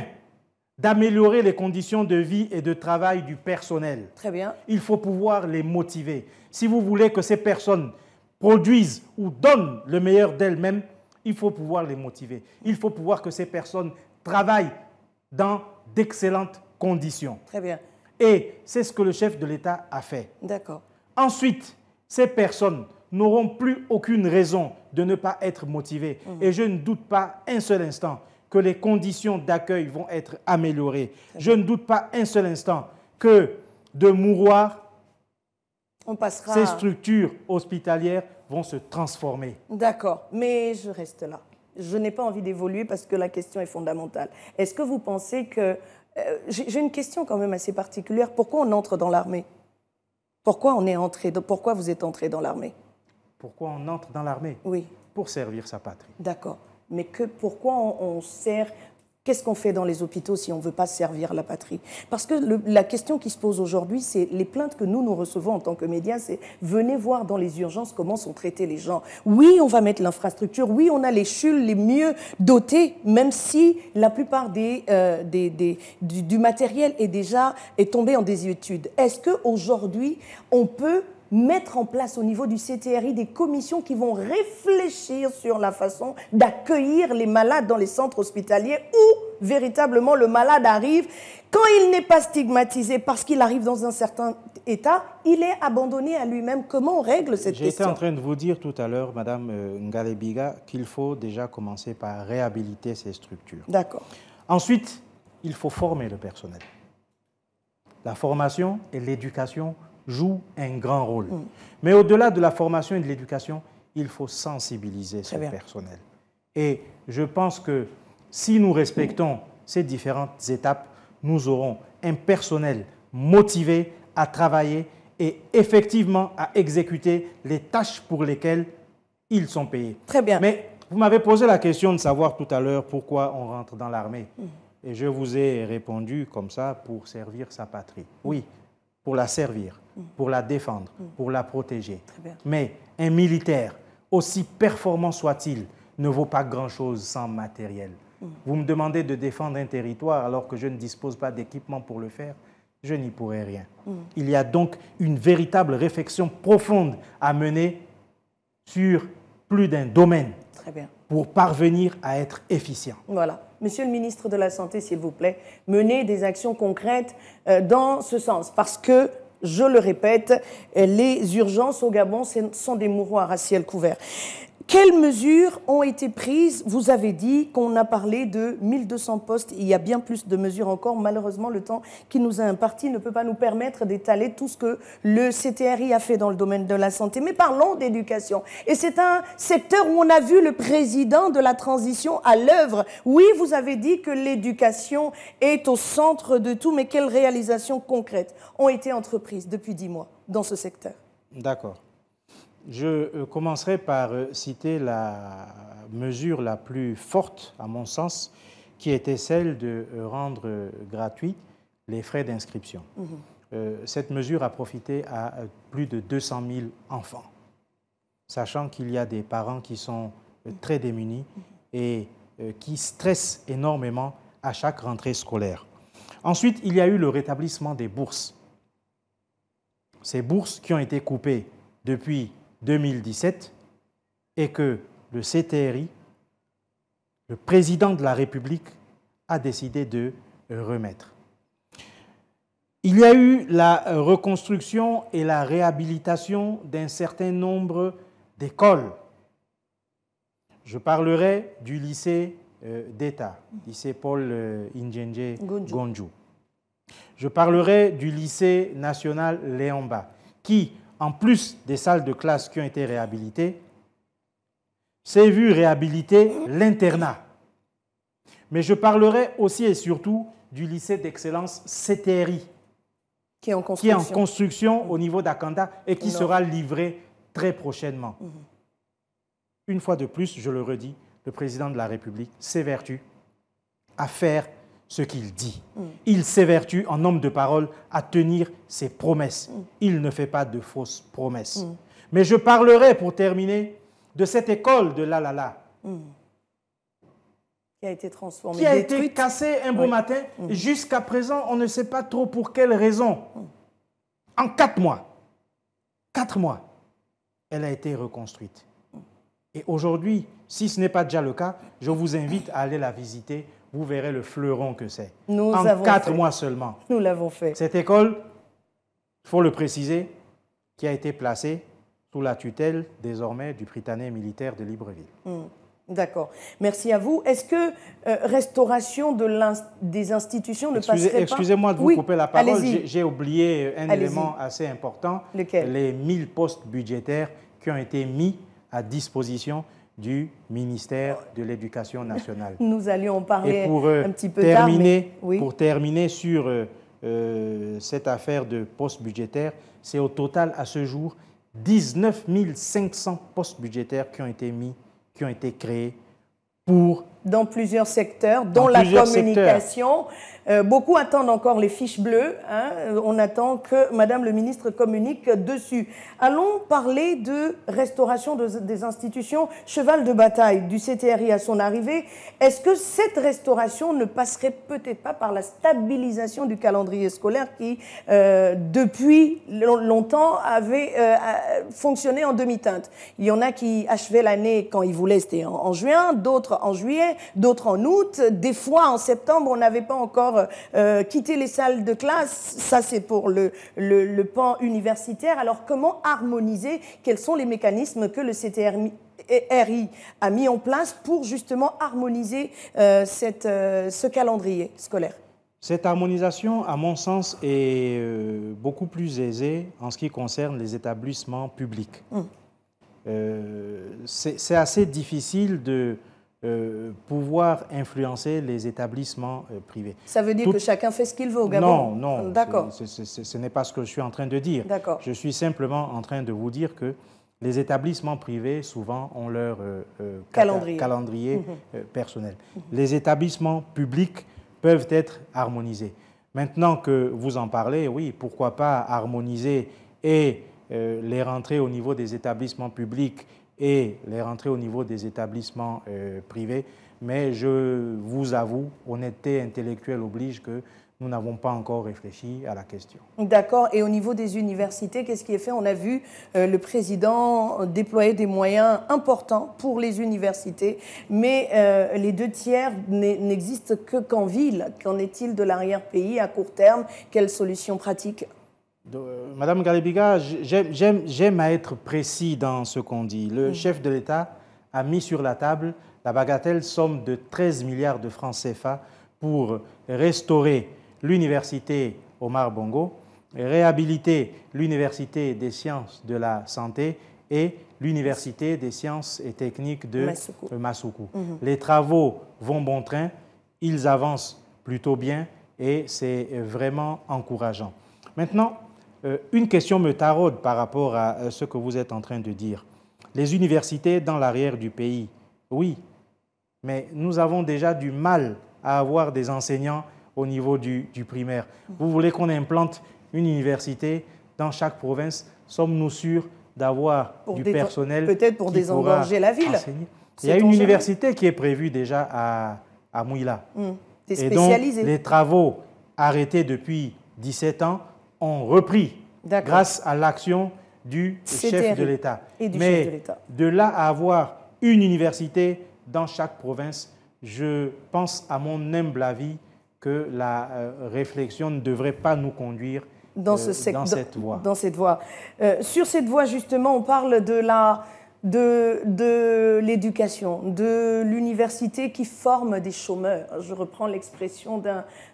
d'améliorer les conditions de vie et de travail du personnel. Très bien. Il faut pouvoir les motiver. Si vous voulez que ces personnes produisent ou donnent le meilleur d'elles-mêmes, il faut pouvoir les motiver. Il faut pouvoir que ces personnes travaillent dans d'excellentes conditions. Très bien. Et c'est ce que le chef de l'État a fait. D'accord. Ensuite, ces personnes n'auront plus aucune raison de ne pas être motivées. Mhm. Et je ne doute pas un seul instant que les conditions d'accueil vont être améliorées. Je ne doute pas un seul instant que de mouroir, ces structures hospitalières vont se transformer. D'accord, mais je reste là je n'ai pas envie d'évoluer parce que la question est fondamentale. Est-ce que vous pensez que... Euh, j'ai une question quand même assez particulière. Pourquoi on entre dans l'armée Pourquoi on est entré Pourquoi vous êtes entré dans l'armée Pourquoi on entre dans l'armée Oui. Pour servir sa patrie. D'accord. Mais que, pourquoi on, on sert Qu'est-ce qu'on fait dans les hôpitaux si on ne veut pas servir la patrie Parce que la question qui se pose aujourd'hui, c'est les plaintes que nous, nous recevons en tant que médias, c'est venez voir dans les urgences comment sont traités les gens. Oui, on va mettre l'infrastructure, oui, on a les chules les mieux dotées, même si la plupart des, euh, des, du, matériel est déjà est tombé en désuétude. Est-ce que aujourd'hui on peut mettre en place au niveau du CTRI des commissions qui vont réfléchir sur la façon d'accueillir les malades dans les centres hospitaliers où véritablement le malade arrive. Quand il n'est pas stigmatisé parce qu'il arrive dans un certain état, il est abandonné à lui-même. Comment on règle cette question J'étais en train de vous dire tout à l'heure, Madame euh, Ngalebiga, qu'il faut déjà commencer par réhabiliter ces structures. D'accord. Ensuite, il faut former le personnel. La formation et l'éducation joue un grand rôle. Mm. Mais au-delà de la formation et de l'éducation, il faut sensibiliser ce personnel. Et je pense que si nous respectons ces différentes étapes, nous aurons un personnel motivé à travailler et effectivement à exécuter les tâches pour lesquelles ils sont payés. Très bien. Mais vous m'avez posé la question de savoir tout à l'heure pourquoi on rentre dans l'armée. Mm. Et je vous ai répondu comme ça pour servir sa patrie. Mm. Oui, pour la servir, mm. pour la défendre, mm. pour la protéger. Mais un militaire, aussi performant soit-il, ne vaut pas grand-chose sans matériel. Mm. Vous me demandez de défendre un territoire alors que je ne dispose pas d'équipement pour le faire, je n'y pourrai rien. Il y a donc une véritable réflexion profonde à mener sur plus d'un domaine Très bien. Pour parvenir à être efficient. Voilà. Monsieur le ministre de la Santé, s'il vous plaît, menez des actions concrètes euh, dans ce sens. Parce que je le répète, les urgences au Gabon sont des mouroirs à ciel couvert. Quelles mesures ont été prises Vous avez dit qu'on a parlé de 1200 postes. Il y a bien plus de mesures encore. Malheureusement, le temps qui nous a imparti ne peut pas nous permettre d'étaler tout ce que le CTRI a fait dans le domaine de la santé. Mais parlons d'éducation. Et c'est un secteur où on a vu le président de la transition à l'œuvre. Oui, vous avez dit que l'éducation est au centre de tout, mais quelles réalisations concrètes ont été entreprises depuis dix mois dans ce secteur D'accord. Je euh, commencerai par euh, citer la mesure la plus forte, à mon sens, qui était celle de euh, rendre gratuits les frais d'inscription. Mhm. cette mesure a profité à plus de 200 000 enfants, sachant qu'il y a des parents qui sont très démunis mhm. et qui stressent énormément à chaque rentrée scolaire. Ensuite, il y a eu le rétablissement des bourses. Ces bourses qui ont été coupées depuis 2017 et que le CTRI, le président de la République, a décidé de remettre. Il y a eu la reconstruction et la réhabilitation d'un certain nombre d'écoles. Je parlerai du lycée euh, d'État, lycée Paul euh, Injenje Je parlerai du lycée national Léamba, qui, en plus des salles de classe qui ont été réhabilitées, s'est vu réhabiliter l'internat. Mais je parlerai aussi et surtout du lycée d'excellence CTRI, qui est en construction, au niveau d'Akanda et qui sera livré très prochainement. Mhm. Une fois de plus, je le redis, le président de la République s'évertue à faire ce qu'il dit. Mm. Il s'évertue en homme de parole à tenir ses promesses. Mm. Il ne fait pas de fausses promesses. Mm. Mais je parlerai pour terminer de cette école de la Qui a été transformée. Qui a été cassée un beau matin. Jusqu'à présent, on ne sait pas trop pour quelle raison. En quatre mois, quatre mois, elle a été reconstruite. Et aujourd'hui, si ce n'est pas déjà le cas, je vous invite à aller la visiter vous verrez le fleuron que c'est. Nous en avons quatre mois seulement. Nous l'avons fait. Cette école, il faut le préciser, qui a été placée sous la tutelle désormais du Britannique militaire de Libreville. Hmm. D'accord. Merci à vous. Est-ce que euh, restauration des institutions ne Excusez, pas Excusez-moi de vous couper la parole. J'ai oublié un élément assez important. Les 1000 postes budgétaires qui ont été mis à disposition du ministère de l'Éducation nationale. Nous allions parler euh, un petit peu terminer, tard, Pour terminer sur euh, euh, cette affaire de postes budgétaires, c'est au total à ce jour 19 500 postes budgétaires qui ont été mis, qui ont été créés pour dans plusieurs secteurs, dont dans la communication. Euh, beaucoup attendent encore les fiches bleues. Hein. Euh, on attend que Madame le ministre communique dessus. Allons parler de restauration des institutions, cheval de bataille du CTRI à son arrivée. Est-ce que cette restauration ne passerait peut-être pas par la stabilisation du calendrier scolaire qui, euh, depuis longtemps, avait fonctionné en demi-teinte Il y en a qui achevaient l'année quand ils voulaient, c'était en juin, d'autres en juillet d'autres en août. Des fois, en septembre, on n'avait pas encore euh, quitté les salles de classe. Ça, c'est pour le, le, pan universitaire. Alors, comment harmoniser Quels sont les mécanismes que le CTR euh, a mis en place pour justement harmoniser euh, ce calendrier scolaire Cette harmonisation, à mon sens, est beaucoup plus aisée en ce qui concerne les établissements publics. Hum. C'est assez difficile de euh, pouvoir influencer les établissements euh, privés. Ça veut dire que chacun fait ce qu'il veut au Gabon Non, non. D'accord. Ce n'est pas ce que je suis en train de dire. D'accord. Je suis simplement en train de vous dire que les établissements privés, souvent, ont leur euh, calendrier, mhm. personnel. Les établissements publics peuvent être harmonisés. Maintenant que vous en parlez, oui, pourquoi pas harmoniser et les rentrées au niveau des établissements publics et les rentrées au niveau des établissements euh, privés. Mais je vous avoue, honnêteté intellectuelle oblige que nous n'avons pas encore réfléchi à la question. D'accord. Et au niveau des universités, qu'est-ce qui est fait On a vu euh, le président déployer des moyens importants pour les universités, mais euh, les deux tiers n'existent que qu'en ville. Qu'en est-il de l'arrière-pays à court terme Quelles solutions pratiques euh, Madame Galibiga, j'aime à être précis dans ce qu'on dit. Le chef de l'État a mis sur la table la bagatelle somme de 13 milliards de francs CFA pour restaurer l'université Omar Bongo, réhabiliter l'université des sciences de la santé et l'université des sciences et techniques de Masuku. Mhm. Les travaux vont bon train, ils avancent plutôt bien et c'est vraiment encourageant. Maintenant, euh, une question me taraude par rapport à euh, ce que vous êtes en train de dire. Les universités dans l'arrière du pays, oui, mais nous avons déjà du mal à avoir des enseignants au niveau du, primaire. Vous voulez qu'on implante une université dans chaque province Sommes-nous sûrs d'avoir du personnel Peut-être pour désengorger la ville. Il y a une université qui est prévue déjà à, à hmm. Et donc, les travaux arrêtés depuis 17 ans ont repris grâce à l'action du chef de l'État. Mais de, là à avoir une université dans chaque province, je pense à mon humble avis que la euh, réflexion ne devrait pas nous conduire dans, euh, cette voie. Euh, sur cette voie, justement, on parle de la de, l'éducation, de l'université qui forme des chômeurs. Je reprends l'expression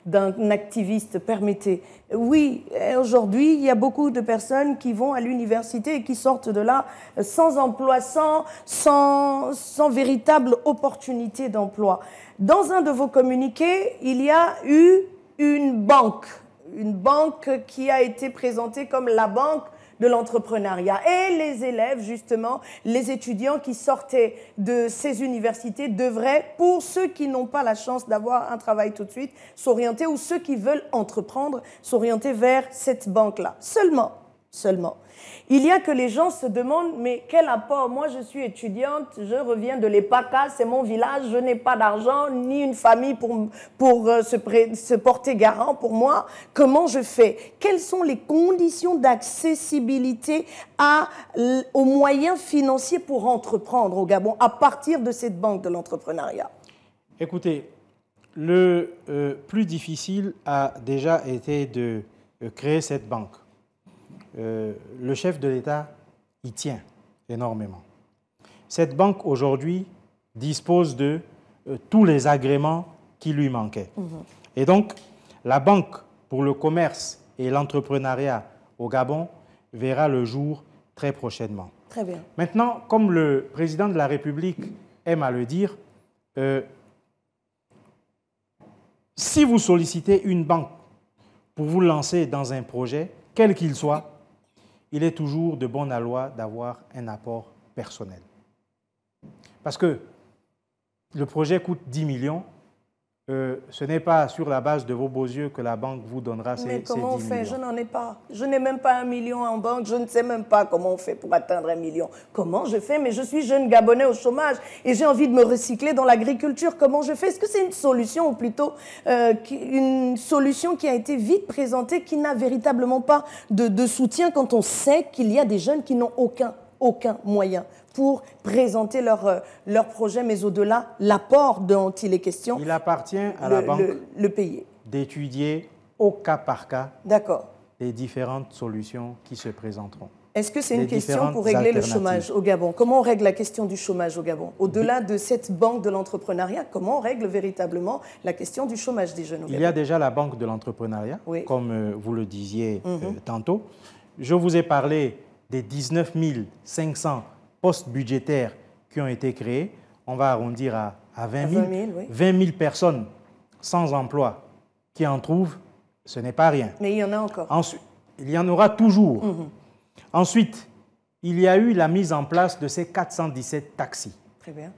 d'un activiste, permettez. Oui, eh, aujourd'hui, il y a beaucoup de personnes qui vont à l'université et qui sortent de là sans emploi, sans, sans véritable opportunité d'emploi. Dans un de vos communiqués, il y a eu une banque, une banque qui a été présentée comme la banque de l'entrepreneuriat. Et les élèves, justement, les étudiants qui sortaient de ces universités devraient, pour ceux qui n'ont pas la chance d'avoir un travail tout de suite, s'orienter, ou ceux qui veulent entreprendre, s'orienter vers cette banque-là. Seulement, seulement. Il y a que les gens se demandent, mais quel apport Moi, je suis étudiante, je reviens de l'EPACA, c'est mon village, je n'ai pas d'argent, ni une famille pour, pour euh, se, porter garant pour moi. Comment je fais Quelles sont les conditions d'accessibilité aux moyens financiers pour entreprendre au Gabon à partir de cette banque de l'entrepreneuriat Écoutez, le euh, plus difficile a déjà été de euh, créer cette banque. Euh, le chef de l'État y tient énormément. Cette banque aujourd'hui dispose de euh, tous les agréments qui lui manquaient. Mhm. Et donc, la banque pour le commerce et l'entrepreneuriat au Gabon verra le jour très prochainement. Très bien. Maintenant, comme le président de la République aime à le dire, euh, si vous sollicitez une banque pour vous lancer dans un projet, quel qu'il soit, il est toujours de bonne loi d'avoir un apport personnel. Parce que le projet coûte 10 millions, euh, ce n'est pas sur la base de vos beaux yeux que la banque vous donnera ces, Mais comment on fait Je n'en ai pas. Je n'ai même pas un million en banque. Je ne sais même pas comment on fait pour atteindre un million. Comment je fais Mais je suis jeune Gabonais au chômage et j'ai envie de me recycler dans l'agriculture. Comment je fais Est-ce que c'est une solution ou plutôt euh, une solution qui a été vite présentée, qui n'a véritablement pas de, de soutien quand on sait qu'il y a des jeunes qui n'ont aucun, aucun moyen pour présenter leur, euh, leur projet, mais au-delà, l'apport dont il est question. Il appartient à la banque le, d'étudier au cas par cas les différentes solutions qui se présenteront. Est-ce que c'est une question pour régler le chômage au Gabon Comment on règle la question du chômage au Gabon Au-delà de cette banque de l'entrepreneuriat, comment on règle véritablement la question du chômage des jeunes au Gabon Il y a déjà la banque de l'entrepreneuriat, comme euh, vous le disiez euh, mhm. tantôt. Je vous ai parlé des 19 500 postes budgétaires qui ont été créés. On va arrondir à, 20 000. personnes sans emploi qui en trouvent, ce n'est pas rien. Mais il y en a encore. il y en aura toujours. Mhm. Ensuite, il y a eu la mise en place de ces 417 taxis. Très bien.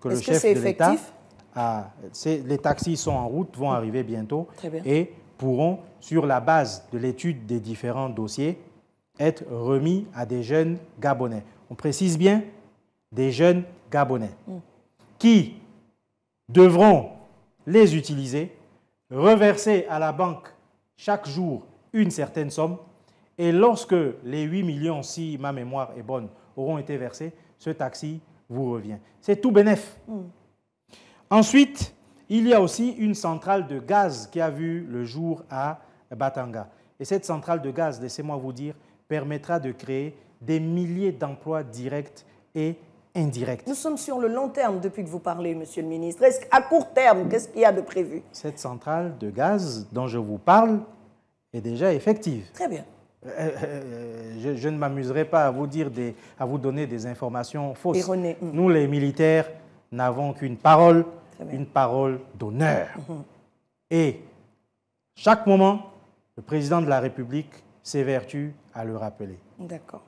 Que le que de l'État les taxis sont en route, vont mhm. arriver bientôt et pourront, sur la base de l'étude des différents dossiers, être remis à des jeunes Gabonais on précise bien, des jeunes Gabonais, mm. qui devront les utiliser, reverser à la banque chaque jour une certaine somme, et lorsque les 8 millions, si ma mémoire est bonne, auront été versés, ce taxi vous revient. C'est tout bénef. Mm. Ensuite, il y a aussi une centrale de gaz qui a vu le jour à Batanga. Et cette centrale de gaz, laissez-moi vous dire, permettra de créer des milliers d'emplois directs et indirects. Nous sommes sur le long terme depuis que vous parlez, Monsieur le ministre. Est-ce qu'à court terme, qu'est-ce qu'il y a de prévu Cette centrale de gaz dont je vous parle est déjà effective. Très bien. Euh, euh, euh, je, ne m'amuserai pas à vous, dire des, à vous donner des informations fausses. Hum. Nous, les militaires, n'avons qu'une parole, une parole d'honneur. Hum, hum. Et chaque moment, le président de la République s'évertue à le rappeler.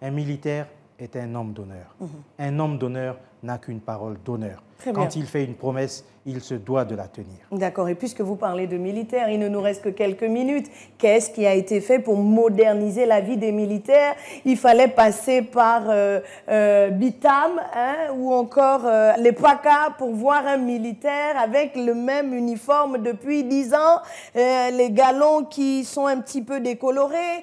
Un militaire est un homme d'honneur. Mhm. Un homme d'honneur n'a qu'une parole d'honneur. Quand il fait une promesse, il se doit de la tenir. D'accord. Et puisque vous parlez de militaires, il ne nous reste que quelques minutes. Qu'est-ce qui a été fait pour moderniser la vie des militaires Il fallait passer par euh, euh, Bitam hein, ou encore euh, les PACA pour voir un militaire avec le même uniforme depuis 10 ans, les galons qui sont un petit peu décolorés,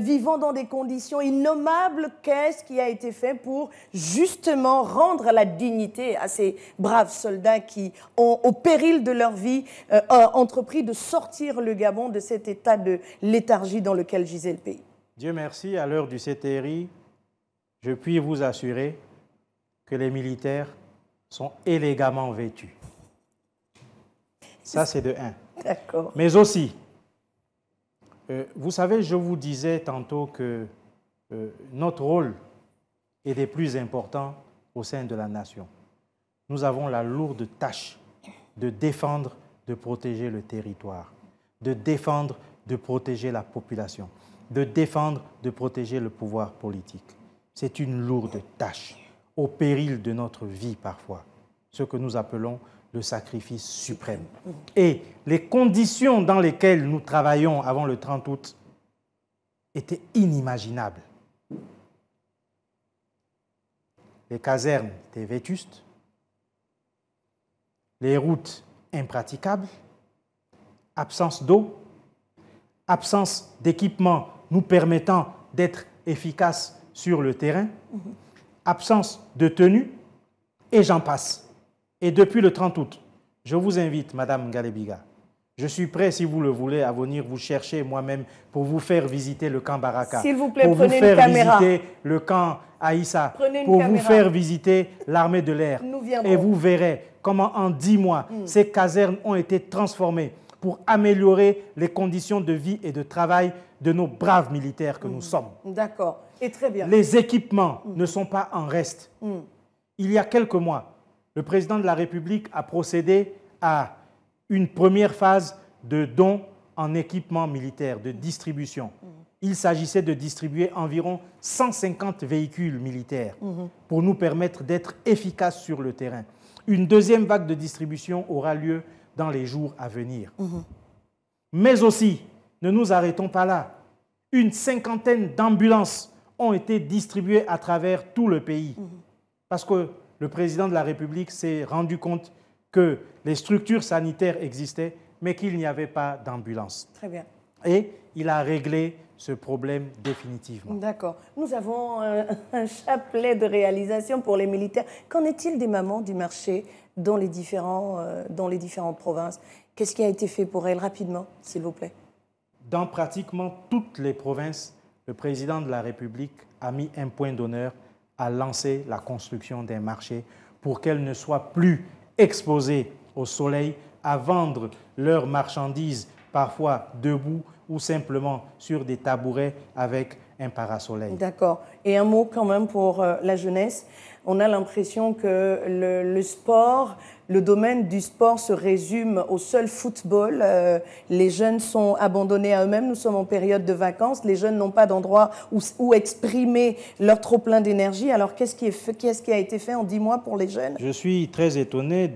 vivant dans des conditions innommables. Qu'est-ce qui a été fait pour justement rendre la dignité à ces braves soldats qui ont, au péril de leur vie, euh, entrepris de sortir le Gabon de cet état de léthargie dans lequel gisait le pays. Dieu merci, à l'heure du CTRI, je puis vous assurer que les militaires sont élégamment vêtus. Ça, c'est de un. D'accord. Mais aussi, euh, vous savez, je vous disais tantôt que euh, notre rôle est des plus importants au sein de la nation. Nous avons la lourde tâche de défendre, de protéger le territoire, de défendre, de protéger la population, de défendre, de protéger le pouvoir politique. C'est une lourde tâche, au péril de notre vie parfois, ce que nous appelons le sacrifice suprême. Et les conditions dans lesquelles nous travaillons avant le 30 août étaient inimaginables. Les casernes des vétustes, les routes impraticables, absence d'eau, absence d'équipement nous permettant d'être efficaces sur le terrain, absence de tenue, et j'en passe. Et depuis le 30 août, je vous invite, Madame Galebiga, je suis prêt, si vous le voulez, à venir vous chercher moi-même pour vous faire visiter le camp Baraka. S'il vous plaît, pour vous faire visiter le camp Aïssa. pour vous faire visiter l'armée de l'air. Et vous verrez comment en dix mois, hmm. ces casernes ont été transformées pour améliorer les conditions de vie et de travail de nos braves militaires que nous hmm. sommes. D'accord, et très bien. Les équipements hmm. ne sont pas en reste. Il y a quelques mois, le président de la République a procédé à une première phase de dons en équipement militaire, de distribution. Mhm. Il s'agissait de distribuer environ 150 véhicules militaires mhm. pour nous permettre d'être efficaces sur le terrain. Une deuxième vague de distribution aura lieu dans les jours à venir. Mhm. Mais aussi, ne nous arrêtons pas là. Une cinquantaine d'ambulances ont été distribuées à travers tout le pays. Parce que le président de la République s'est rendu compte que les structures sanitaires existaient, mais qu'il n'y avait pas d'ambulance. Très bien. Et il a réglé ce problème définitivement. D'accord. Nous avons euh, un, chapelet de réalisation pour les militaires. Qu'en est-il des mamans du marché dans les, différents, euh, dans les différentes provinces Qu'est-ce qui a été fait pour elles rapidement, s'il vous plaît Dans pratiquement toutes les provinces, le président de la République a mis un point d'honneur à lancer la construction d'un marché pour qu'elles ne soient plus exposés au soleil, à vendre leurs marchandises parfois debout ou simplement sur des tabourets avec un parasoleil. D'accord. Et un mot quand même pour euh, la jeunesse. On a l'impression que le, le, sport le domaine du sport se résume au seul football. Euh, les jeunes sont abandonnés à eux-mêmes. Nous sommes en période de vacances. Les jeunes n'ont pas d'endroit où, exprimer leur trop-plein d'énergie. Alors, qu'est-ce qui, a été fait en dix mois pour les jeunes Je suis très étonné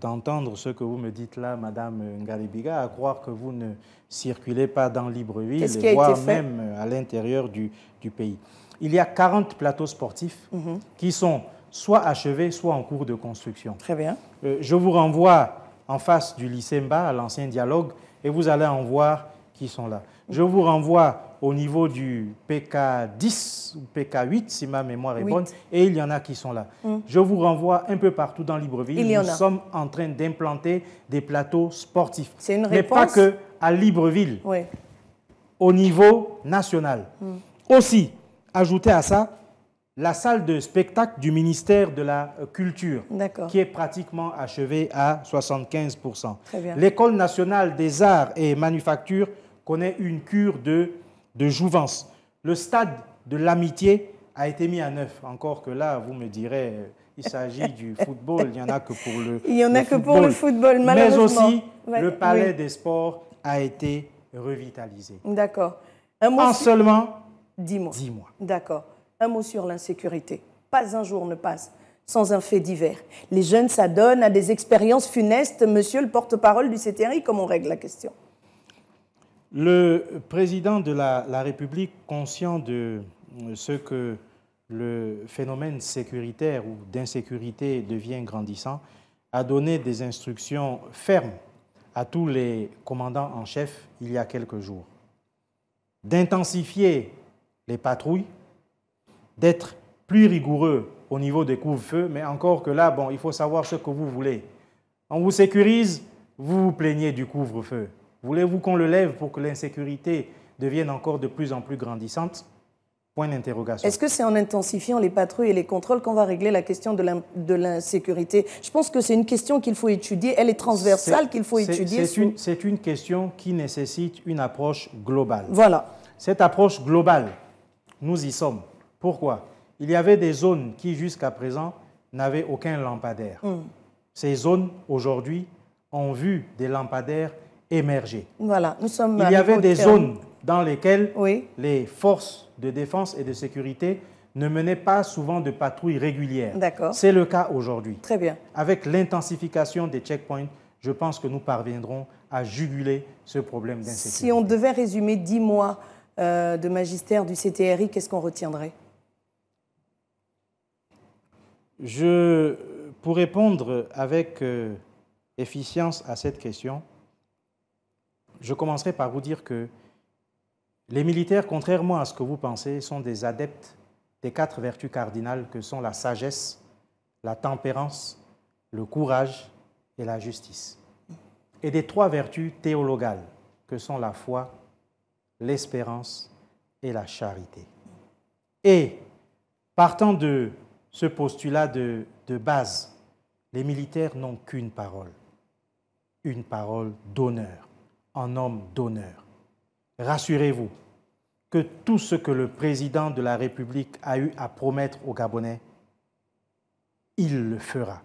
d'entendre ce que vous me dites là, Madame Ngaribiga, à croire que vous ne circulez pas dans Libreville, voire même à l'intérieur du, pays. Il y a 40 plateaux sportifs mhm. qui sont soit achevé, soit en cours de construction. Très bien. Euh, je vous renvoie en face du lycée Mba, à l'ancien dialogue, et vous allez en voir qui sont là. Je vous renvoie au niveau du PK10 ou PK8, si ma mémoire est bonne, et il y en a qui sont là. Mm. Je vous renvoie un peu partout dans Libreville. Il Nous sommes en train d'implanter des plateaux sportifs. C'est une Mais pas que à Libreville, oui. au niveau national. Mm. Aussi, ajoutez à ça, la salle de spectacle du ministère de la euh, Culture, qui est pratiquement achevée à 75%. L'École nationale des arts et manufactures connaît une cure de, de jouvence. Le stade de l'amitié a été mis à neuf. Encore que là, vous me direz, euh, il s'agit du football, il n'y en a que pour le Il n'y en a que pour le football, malheureusement. Mais aussi, le palais des sports a été revitalisé. D'accord. En seulement dis mois. 10 mois. D'accord. Un mot sur l'insécurité. Pas un jour ne passe sans un fait divers. Les jeunes s'adonnent à des expériences funestes. Monsieur le porte-parole du CTRI, comment on règle la question Le président de la, République, conscient de euh, ce que le phénomène sécuritaire ou d'insécurité devient grandissant, a donné des instructions fermes à tous les commandants en chef il y a quelques jours d'intensifier les patrouilles d'être plus rigoureux au niveau des couvre-feux, mais encore que là, bon, il faut savoir ce que vous voulez. On vous sécurise, vous vous plaignez du couvre-feu. Voulez-vous qu'on le lève pour que l'insécurité devienne encore de plus en plus grandissante Point d'interrogation. Est-ce que c'est en intensifiant les patrouilles et les contrôles qu'on va régler la question de l'insécurité Je pense que c'est une question qu'il faut étudier, elle est transversale qu'il faut étudier. C'est une question qui nécessite une approche globale. Voilà. Cette approche globale, nous y sommes. Pourquoi Il y avait des zones qui, jusqu'à présent, n'avaient aucun lampadaire. Mm. Ces zones, aujourd'hui, ont vu des lampadaires émerger. Voilà, nous sommes Il y avait des zones dans lesquelles les forces de défense et de sécurité ne menaient pas souvent de patrouilles régulières. C'est le cas aujourd'hui. Très bien. Avec l'intensification des checkpoints, je pense que nous parviendrons à juguler ce problème d'insécurité. Si on devait résumer dix mois euh, de magistère du CTRI, qu'est-ce qu'on retiendrait je, pour répondre avec euh, efficience à cette question, je commencerai par vous dire que les militaires, contrairement à ce que vous pensez, sont des adeptes des quatre vertus cardinales que sont la sagesse, la tempérance, le courage et la justice, et des trois vertus théologales que sont la foi, l'espérance et la charité. Et partant de ce postulat de, base. Les militaires n'ont qu'une parole, une parole d'honneur, un homme d'honneur. Rassurez-vous que tout ce que le président de la République a eu à promettre aux Gabonais, il le fera,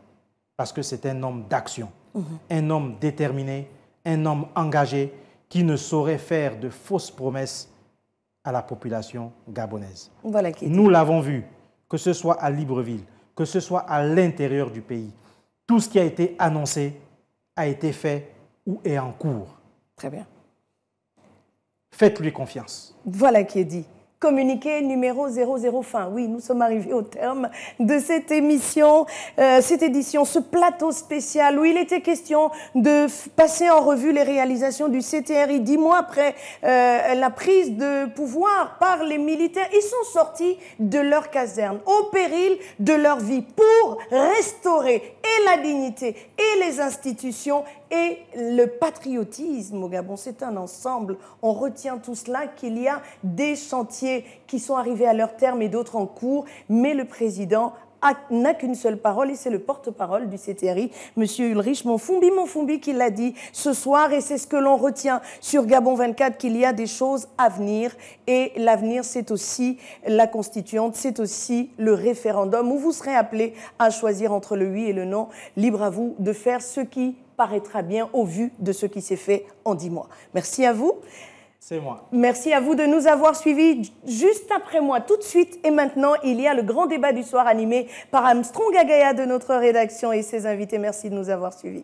parce que c'est un homme d'action, mhm. un homme déterminé, un homme engagé qui ne saurait faire de fausses promesses à la population gabonaise. Nous l'avons vu que ce soit à Libreville, que ce soit à l'intérieur du pays. Tout ce qui a été annoncé a été fait ou est en cours. Très bien. Faites-lui confiance. Voilà qui est dit communiqué numéro 00 fin. Oui, nous sommes arrivés au terme de cette émission, euh, cette édition, ce plateau spécial où il était question de passer en revue les réalisations du CTRI. Dix mois après euh, la prise de pouvoir par les militaires, ils sont sortis de leur caserne au péril de leur vie pour restaurer et la dignité et les institutions et le patriotisme au Gabon. C'est un ensemble. On retient tout cela qu'il y a des chantiers qui sont arrivés à leur terme et d'autres en cours, mais le président n'a qu'une seule parole et c'est le porte-parole du CTRI, Monsieur Ulrich Monfumbi. Monfumbi qui l'a dit ce soir et c'est ce que l'on retient sur Gabon 24 qu'il y a des choses à venir et l'avenir c'est aussi la constituante, c'est aussi le référendum où vous serez appelé à choisir entre le oui et le non. Libre à vous de faire ce qui paraîtra bien au vu de ce qui s'est fait en dix mois. Merci à vous. C'est moi. Merci à vous de nous avoir suivis. Juste après moi, tout de suite et maintenant, il y a le grand débat du soir animé par Armstrong Agaya de notre rédaction et ses invités. Merci de nous avoir suivis.